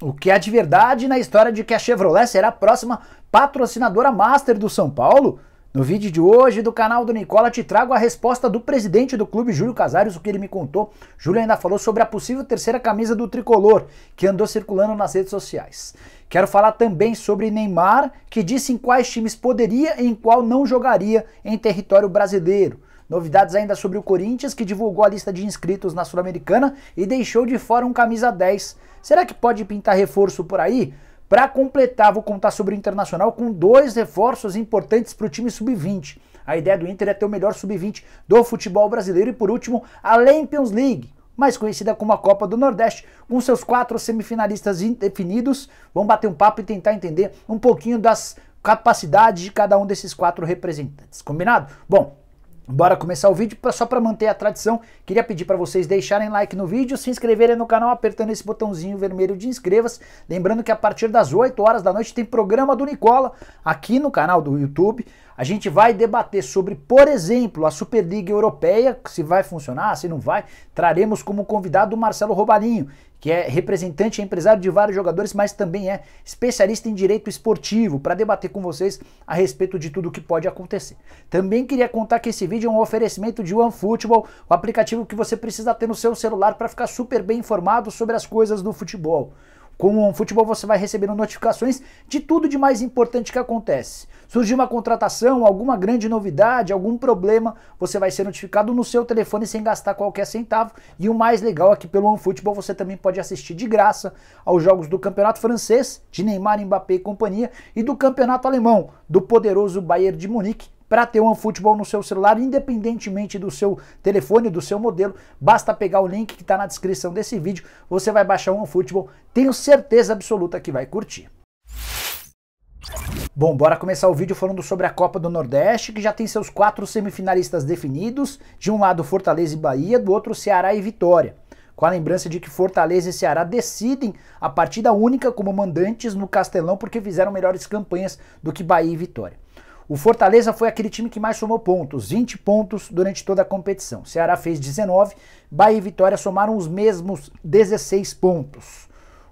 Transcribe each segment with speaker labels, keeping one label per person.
Speaker 1: O que é de verdade na história de que a Chevrolet será a próxima patrocinadora master do São Paulo? No vídeo de hoje do canal do Nicola te trago a resposta do presidente do clube, Júlio Casares, o que ele me contou. Júlio ainda falou sobre a possível terceira camisa do tricolor, que andou circulando nas redes sociais. Quero falar também sobre Neymar, que disse em quais times poderia e em qual não jogaria em território brasileiro. Novidades ainda sobre o Corinthians, que divulgou a lista de inscritos na Sul-Americana e deixou de fora um camisa 10. Será que pode pintar reforço por aí? Para completar, vou contar sobre o Internacional com dois reforços importantes para o time sub-20. A ideia do Inter é ter o melhor sub-20 do futebol brasileiro e, por último, a Champions League, mais conhecida como a Copa do Nordeste, com seus quatro semifinalistas indefinidos. Vamos bater um papo e tentar entender um pouquinho das capacidades de cada um desses quatro representantes. Combinado? Bom, Bora começar o vídeo só para manter a tradição. Queria pedir para vocês deixarem like no vídeo, se inscreverem no canal apertando esse botãozinho vermelho de inscreva-se. Lembrando que a partir das 8 horas da noite tem programa do Nicola aqui no canal do YouTube. A gente vai debater sobre, por exemplo, a Superliga Europeia, se vai funcionar, se não vai. Traremos como convidado o Marcelo Robarinho, que é representante e empresário de vários jogadores, mas também é especialista em direito esportivo, para debater com vocês a respeito de tudo o que pode acontecer. Também queria contar que esse vídeo é um oferecimento de OneFootball, o aplicativo que você precisa ter no seu celular para ficar super bem informado sobre as coisas do futebol. Com o futebol você vai recebendo notificações de tudo de mais importante que acontece. Surgiu uma contratação, alguma grande novidade, algum problema, você vai ser notificado no seu telefone sem gastar qualquer centavo. E o mais legal é que pelo OneFootball você também pode assistir de graça aos jogos do Campeonato Francês, de Neymar, Mbappé e companhia, e do Campeonato Alemão, do poderoso Bayern de Munique, para ter um futebol no seu celular, independentemente do seu telefone, do seu modelo. Basta pegar o link que está na descrição desse vídeo, você vai baixar um futebol. Tenho certeza absoluta que vai curtir. Bom, bora começar o vídeo falando sobre a Copa do Nordeste, que já tem seus quatro semifinalistas definidos. De um lado, Fortaleza e Bahia, do outro, Ceará e Vitória com a lembrança de que Fortaleza e Ceará decidem a partida única como mandantes no Castelão porque fizeram melhores campanhas do que Bahia e Vitória. O Fortaleza foi aquele time que mais somou pontos, 20 pontos durante toda a competição. Ceará fez 19, Bahia e Vitória somaram os mesmos 16 pontos.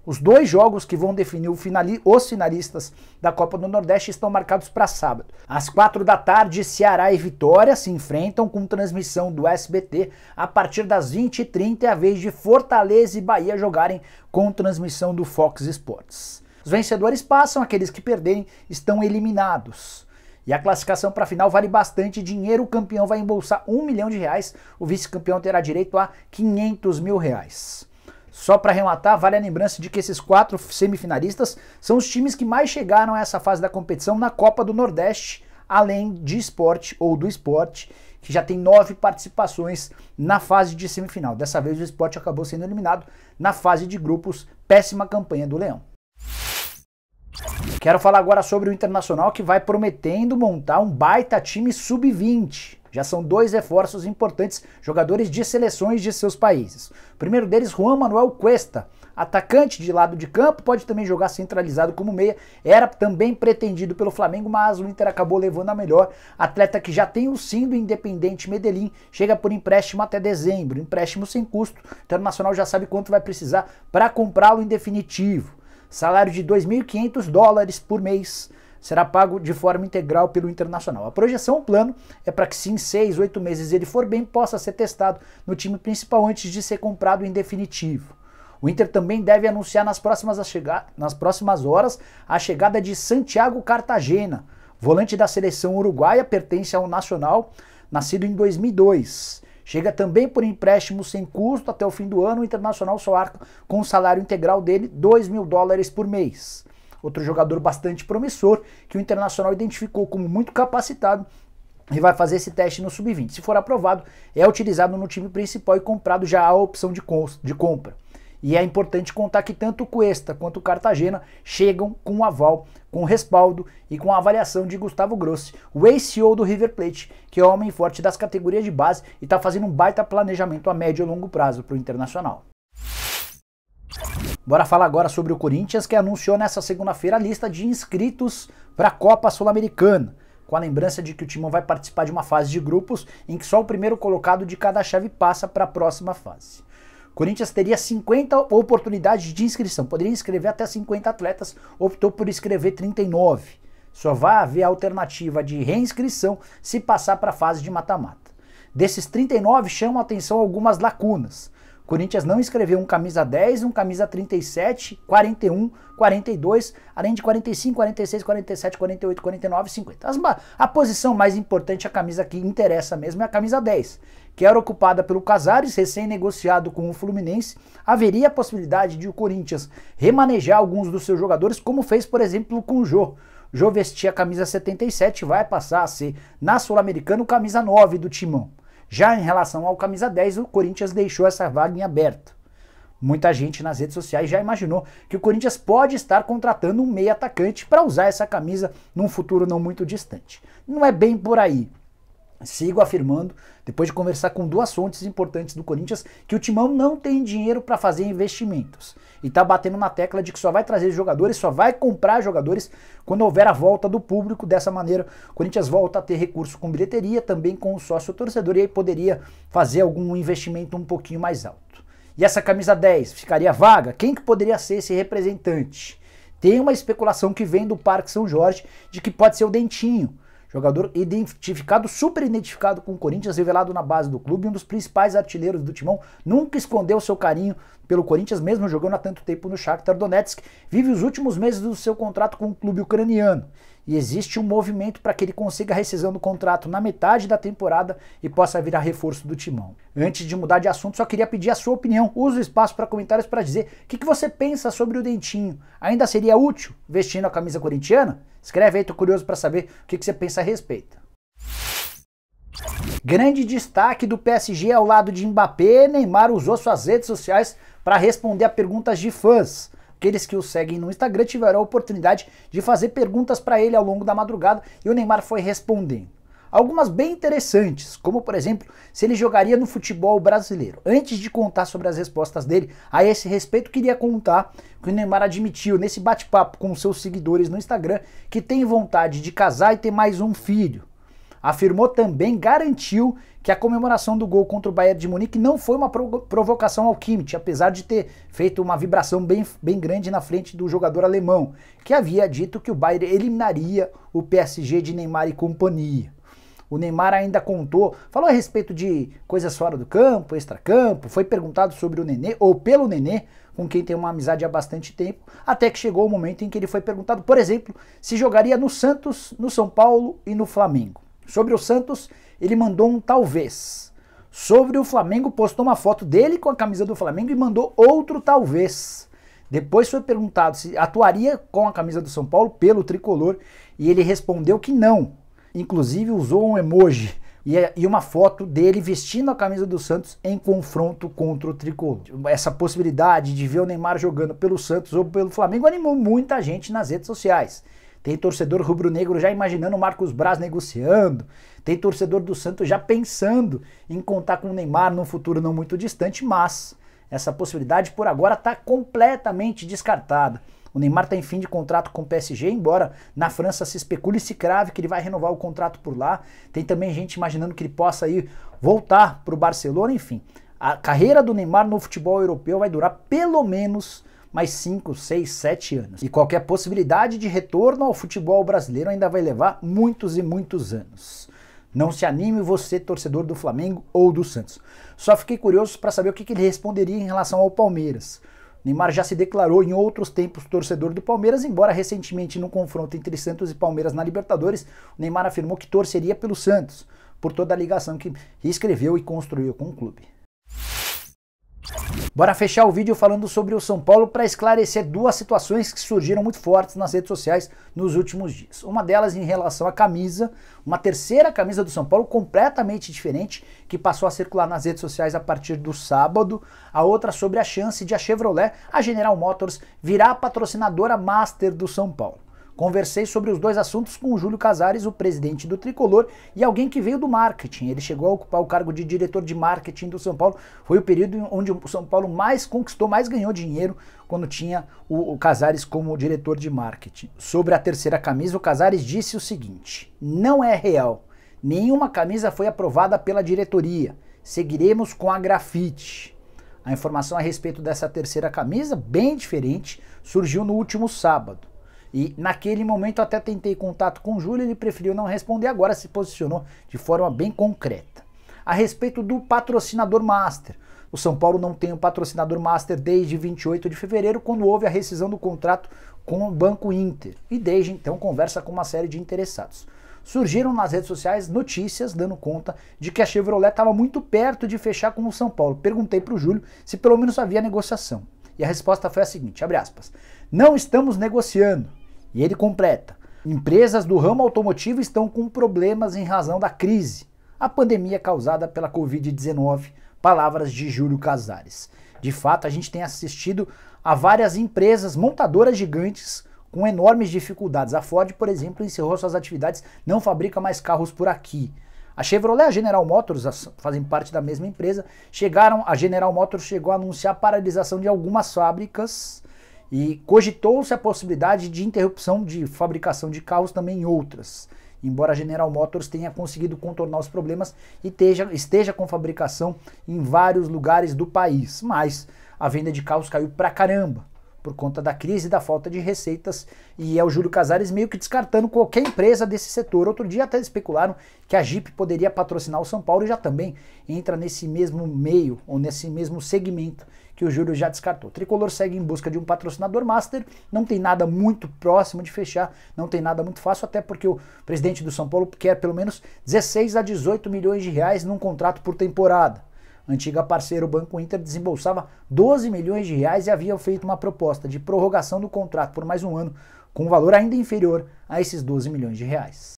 Speaker 1: Os dois jogos que vão definir finali os finalistas da Copa do Nordeste estão marcados para sábado. Às quatro da tarde, Ceará e Vitória se enfrentam com transmissão do SBT. A partir das 20h30 é a vez de Fortaleza e Bahia jogarem com transmissão do Fox Sports. Os vencedores passam, aqueles que perderem estão eliminados. E a classificação para a final vale bastante dinheiro. O campeão vai embolsar um milhão de reais. O vice-campeão terá direito a 500 mil reais. Só para arrematar, vale a lembrança de que esses quatro semifinalistas são os times que mais chegaram a essa fase da competição na Copa do Nordeste, além de esporte ou do esporte, que já tem nove participações na fase de semifinal. Dessa vez o esporte acabou sendo eliminado na fase de grupos. Péssima campanha do Leão. Quero falar agora sobre o Internacional que vai prometendo montar um baita time sub-20. Já são dois reforços importantes, jogadores de seleções de seus países. O primeiro deles, Juan Manuel Cuesta, atacante de lado de campo, pode também jogar centralizado como meia. Era também pretendido pelo Flamengo, mas o Inter acabou levando a melhor. Atleta que já tem o sim do Independente Medellín, chega por empréstimo até dezembro. Empréstimo sem custo. O Internacional já sabe quanto vai precisar para comprá-lo em definitivo. Salário de 2.500 dólares por mês será pago de forma integral pelo Internacional. A projeção, o plano, é para que se em seis, oito meses ele for bem, possa ser testado no time principal antes de ser comprado em definitivo. O Inter também deve anunciar nas próximas, nas próximas horas a chegada de Santiago Cartagena, volante da seleção uruguaia, pertence ao Nacional, nascido em 2002. Chega também por empréstimo sem custo até o fim do ano. O Internacional só arca com o salário integral dele, 2 mil dólares por mês. Outro jogador bastante promissor que o Internacional identificou como muito capacitado e vai fazer esse teste no sub-20. Se for aprovado, é utilizado no time principal e comprado já a opção de compra. E é importante contar que tanto o Cuesta quanto o Cartagena chegam com o aval, com respaldo e com a avaliação de Gustavo Grossi, o ex-CEO do River Plate, que é o homem forte das categorias de base e está fazendo um baita planejamento a médio e longo prazo para o Internacional. Bora falar agora sobre o Corinthians, que anunciou nessa segunda-feira a lista de inscritos para a Copa Sul-Americana com a lembrança de que o Timão vai participar de uma fase de grupos em que só o primeiro colocado de cada chave passa para a próxima fase. Corinthians teria 50 oportunidades de inscrição, poderia inscrever até 50 atletas, optou por escrever 39. Só vai haver alternativa de reinscrição se passar para a fase de mata-mata. Desses 39, chamam a atenção algumas lacunas. Corinthians não escreveu um camisa 10, um camisa 37, 41, 42, além de 45, 46, 47, 48, 49, 50. As, a posição mais importante, é a camisa que interessa mesmo, é a camisa 10 que era ocupada pelo Casares, recém-negociado com o Fluminense, haveria a possibilidade de o Corinthians remanejar alguns dos seus jogadores, como fez, por exemplo, com o Jô. Jô vestia a camisa 77 e vai passar a ser, na Sul-Americana, o camisa 9 do Timão. Já em relação ao camisa 10, o Corinthians deixou essa vaga em aberto. Muita gente nas redes sociais já imaginou que o Corinthians pode estar contratando um meia atacante para usar essa camisa num futuro não muito distante. Não é bem por aí. Sigo afirmando, depois de conversar com duas fontes importantes do Corinthians, que o Timão não tem dinheiro para fazer investimentos. E está batendo na tecla de que só vai trazer jogadores, só vai comprar jogadores quando houver a volta do público. Dessa maneira, o Corinthians volta a ter recurso com bilheteria, também com o sócio torcedor, e aí poderia fazer algum investimento um pouquinho mais alto. E essa camisa 10 ficaria vaga? Quem que poderia ser esse representante? Tem uma especulação que vem do Parque São Jorge de que pode ser o Dentinho Jogador identificado, super identificado com o Corinthians, revelado na base do clube, um dos principais artilheiros do timão, nunca escondeu seu carinho pelo Corinthians, mesmo jogando há tanto tempo no Shakhtar Donetsk, vive os últimos meses do seu contrato com o clube ucraniano. E existe um movimento para que ele consiga a rescisão do contrato na metade da temporada e possa virar reforço do timão. Antes de mudar de assunto, só queria pedir a sua opinião. Use o espaço para comentários para dizer o que, que, você pensa sobre o Dentinho. Ainda seria útil vestindo a camisa corintiana? Escreve aí, tô curioso para saber o que, que você pensa a respeito. Grande destaque do PSG ao lado de Mbappé, Neymar usou suas redes sociais para responder a perguntas de fãs. Aqueles que o seguem no Instagram tiveram a oportunidade de fazer perguntas para ele ao longo da madrugada e o Neymar foi respondendo. Algumas bem interessantes, como por exemplo, se ele jogaria no futebol brasileiro. Antes de contar sobre as respostas dele, a esse respeito, queria contar que o Neymar admitiu nesse bate-papo com seus seguidores no Instagram que tem vontade de casar e ter mais um filho. Afirmou também, garantiu que a comemoração do gol contra o Bayern de Munique não foi uma provocação ao Kimmich, apesar de ter feito uma vibração bem, bem grande na frente do jogador alemão, que havia dito que o Bayern eliminaria o PSG de Neymar e companhia. O Neymar ainda contou, falou a respeito de coisas fora do campo, extracampo, foi perguntado sobre o Nenê ou pelo Nenê, com quem tem uma amizade há bastante tempo, até que chegou o momento em que ele foi perguntado, por exemplo, se jogaria no Santos, no São Paulo e no Flamengo. Sobre o Santos, ele mandou um talvez. Sobre o Flamengo, postou uma foto dele com a camisa do Flamengo e mandou outro talvez. Depois foi perguntado se atuaria com a camisa do São Paulo pelo tricolor e ele respondeu que não. Inclusive usou um emoji e é, uma foto dele vestindo a camisa do Santos em confronto contra o tricolor. Essa possibilidade de ver o Neymar jogando pelo Santos ou pelo Flamengo animou muita gente nas redes sociais. Tem torcedor rubro-negro já imaginando o Marcos Braz negociando. Tem torcedor do Santos já pensando em contar com o Neymar num futuro não muito distante, mas essa possibilidade por agora está completamente descartada. O Neymar tem tá fim de contrato com o PSG, embora na França se especule e se crave que ele vai renovar o contrato por lá. Tem também gente imaginando que ele possa ir voltar para o Barcelona, enfim. A carreira do Neymar no futebol europeu vai durar pelo menos mais 5, 6, 7 anos. E qualquer possibilidade de retorno ao futebol brasileiro ainda vai levar muitos e muitos anos. Não se anime você, torcedor do Flamengo ou do Santos. Só fiquei curioso para saber o que, que ele responderia em relação ao Palmeiras. Neymar já se declarou em outros tempos torcedor do Palmeiras, embora recentemente no confronto entre Santos e Palmeiras na Libertadores, Neymar afirmou que torceria pelo Santos, por toda a ligação que escreveu e construiu com o clube. Bora fechar o vídeo falando sobre o São Paulo para esclarecer duas situações que surgiram muito fortes nas redes sociais nos últimos dias. Uma delas em relação à camisa, uma terceira camisa do São Paulo completamente diferente que passou a circular nas redes sociais a partir do sábado. A outra sobre a chance de a Chevrolet, a General Motors, virar a patrocinadora master do São Paulo. Conversei sobre os dois assuntos com o Júlio Casares, o presidente do Tricolor, e alguém que veio do marketing. Ele chegou a ocupar o cargo de diretor de marketing do São Paulo. Foi o período onde o São Paulo mais conquistou, mais ganhou dinheiro quando tinha o, o Casares como diretor de marketing. Sobre a terceira camisa, o Casares disse o seguinte: não é real. Nenhuma camisa foi aprovada pela diretoria. Seguiremos com a grafite. A informação a respeito dessa terceira camisa, bem diferente, surgiu no último sábado. E naquele momento até tentei contato com o Júlio, ele preferiu não responder, agora se posicionou de forma bem concreta. A respeito do patrocinador master, o São Paulo não tem um patrocinador master desde 28 de fevereiro, quando houve a rescisão do contrato com o Banco Inter. E desde então conversa com uma série de interessados. Surgiram nas redes sociais notícias dando conta de que a Chevrolet estava muito perto de fechar com o São Paulo. Perguntei para o Júlio se pelo menos havia negociação. E a resposta foi a seguinte, abre aspas, não estamos negociando. E ele completa, empresas do ramo automotivo estão com problemas em razão da crise, a pandemia causada pela Covid-19, palavras de Júlio Casares. De fato, a gente tem assistido a várias empresas montadoras gigantes com enormes dificuldades. A Ford, por exemplo, encerrou suas atividades, não fabrica mais carros por aqui. A Chevrolet e a General Motors fazem parte da mesma empresa. Chegaram, a General Motors chegou a anunciar a paralisação de algumas fábricas e cogitou-se a possibilidade de interrupção de fabricação de carros também em outras. Embora a General Motors tenha conseguido contornar os problemas e esteja, esteja com fabricação em vários lugares do país, mas a venda de carros caiu pra caramba por conta da crise e da falta de receitas. E é o Júlio Casares meio que descartando qualquer empresa desse setor. Outro dia até especularam que a Jeep poderia patrocinar o São Paulo e já também entra nesse mesmo meio ou nesse mesmo segmento que o Júlio já descartou. O Tricolor segue em busca de um patrocinador master, não tem nada muito próximo de fechar, não tem nada muito fácil, até porque o presidente do São Paulo quer pelo menos 16 a 18 milhões de reais num contrato por temporada antiga parceira, o Banco Inter, desembolsava 12 milhões de reais e havia feito uma proposta de prorrogação do contrato por mais um ano, com um valor ainda inferior a esses 12 milhões de reais.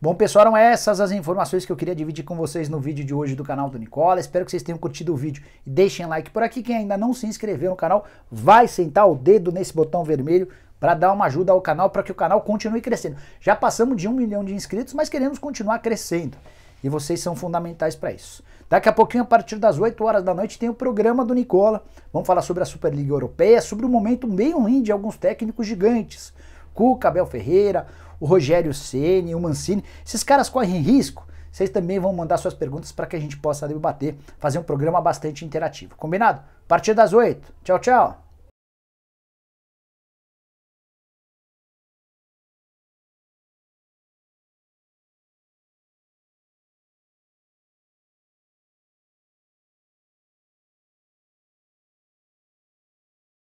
Speaker 1: Bom, pessoal, eram essas as informações que eu queria dividir com vocês no vídeo de hoje do canal do Nicola. Espero que vocês tenham curtido o vídeo e deixem like por aqui. Quem ainda não se inscreveu no canal, vai sentar o dedo nesse botão vermelho para dar uma ajuda ao canal para que o canal continue crescendo. Já passamos de um milhão de inscritos, mas queremos continuar crescendo. E vocês são fundamentais para isso. Daqui a pouquinho, a partir das 8 horas da noite, tem o programa do Nicola. Vamos falar sobre a Superliga Europeia, sobre o momento meio ruim de alguns técnicos gigantes. Cuca, Abel Ferreira, o Rogério Ceni, o Mancini. Esses caras correm risco. Vocês também vão mandar suas perguntas para que a gente possa debater, fazer um programa bastante interativo. Combinado? A partir das 8. Tchau, tchau.